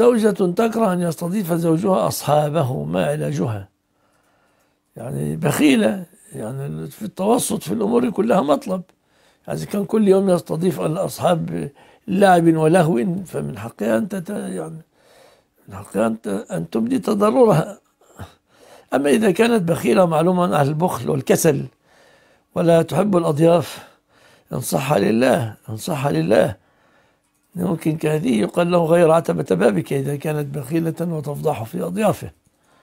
زوجة تكره أن يستضيف زوجها أصحابه ما علاجها يعني بخيلة يعني في التوسط في الأمور كلها مطلب يعني كان كل يوم يستضيف الأصحاب لعب ولهو فمن حقها أن تت يعني من حقها أن تبدي تضررها أما إذا كانت بخيلة معلومة أهل البخل والكسل ولا تحب الأضياف انصحها لله انصحها لله ممكن كهذه يقال له غير عتبة بابك إذا كانت بخيلة وتفضح في أضيافه